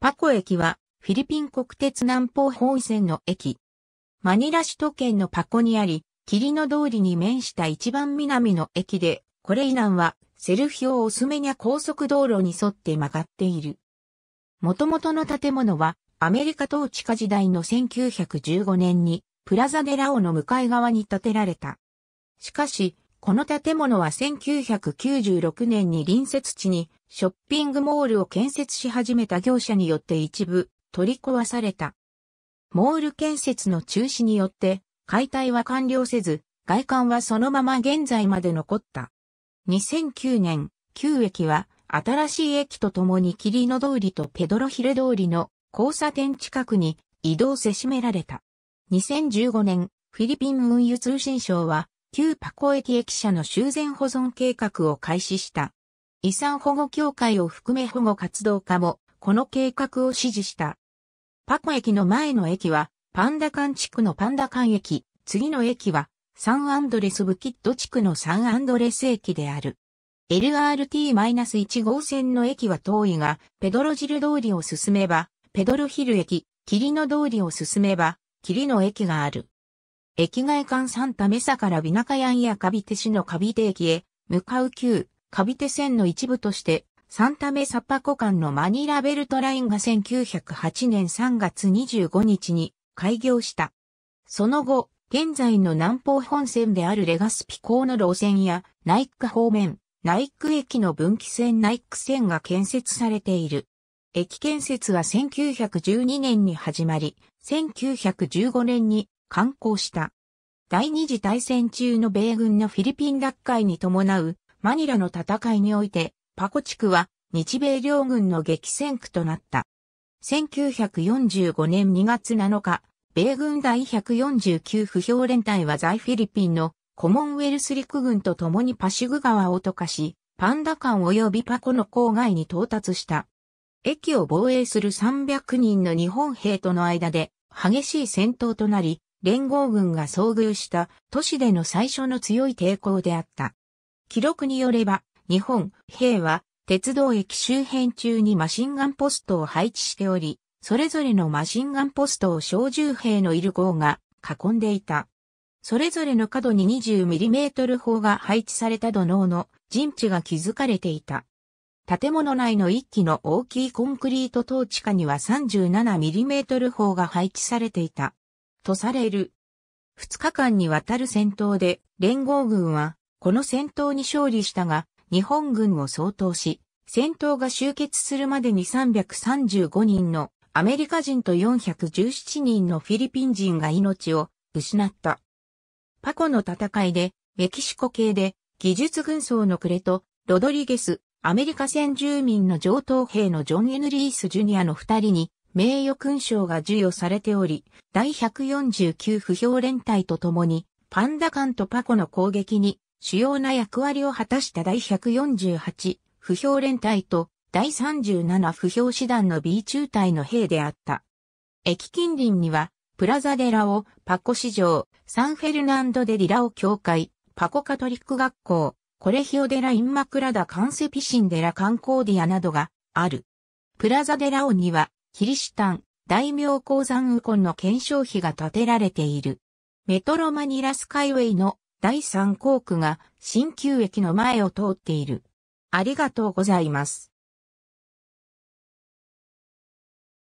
パコ駅はフィリピン国鉄南方本線の駅。マニラ首都圏のパコにあり、霧の通りに面した一番南の駅で、これ以南はセルフィオ・オスメニャ高速道路に沿って曲がっている。元々の建物はアメリカ統治下時代の1915年にプラザデラオの向かい側に建てられた。しかし、この建物は1996年に隣接地にショッピングモールを建設し始めた業者によって一部取り壊された。モール建設の中止によって解体は完了せず、外観はそのまま現在まで残った。2009年、旧駅は新しい駅とともに霧の通りとペドロヒレ通りの交差点近くに移動せしめられた。2015年、フィリピン運輸通信省は旧パコ駅駅舎の修繕保存計画を開始した。遺産保護協会を含め保護活動家も、この計画を支持した。パコ駅の前の駅は、パンダ館地区のパンダ館駅、次の駅は、サンアンドレスブキッド地区のサンアンドレス駅である。LRT-1 号線の駅は遠いが、ペドロジル通りを進めば、ペドロヒル駅、霧の通りを進めば、霧の駅がある。駅外間サンタメサからビナカヤンやカビテ市のカビテ駅へ向かう旧カビテ線の一部としてサンタメサパコ間のマニラベルトラインが1908年3月25日に開業した。その後、現在の南方本線であるレガスピ港の路線やナイック方面、ナイック駅の分岐線ナイック線が建設されている。駅建設は1912年に始まり、1915年に観光した。第二次大戦中の米軍のフィリピン奪回に伴うマニラの戦いにおいて、パコ地区は日米両軍の激戦区となった。1945年2月7日、米軍第149不評連隊は在フィリピンのコモンウェルス陸軍と共にパシグ川を溶かし、パンダ間及びパコの郊外に到達した。駅を防衛する300人の日本兵との間で激しい戦闘となり、連合軍が遭遇した都市での最初の強い抵抗であった。記録によれば、日本兵は鉄道駅周辺中にマシンガンポストを配置しており、それぞれのマシンガンポストを小銃兵のいる号が囲んでいた。それぞれの角に 20mm 砲が配置された土のうの陣地が築かれていた。建物内の一機の大きいコンクリート等地下には 37mm 砲が配置されていた。とされる。2日間にわたる戦闘で、連合軍は、この戦闘に勝利したが、日本軍を相当し、戦闘が終結するまでに335人のアメリカ人と417人のフィリピン人が命を失った。パコの戦いでメキシコ系で技術軍曹のクレとロドリゲス、アメリカ先住民の上等兵のジョン・エヌリース・ジュニアの二人に名誉勲章が授与されており、第149不評連隊と共に、パンダ艦とパコの攻撃に主要な役割を果たした第148不評連隊と第37不評師団の B 中隊の兵であった。駅近隣には、プラザデラオ、パコ市場、サンフェルナンド・デ・リラオ教会、パコカトリック学校、コレヒオデラ・インマクラダ・カンセピシンデラ・カンコーディアなどがある。プラザデラオにはキリシタン、大名鉱山ウコンの検証碑が建てられている。メトロマニラスカイウェイの第3航区が新旧駅の前を通っている。ありがとうございます。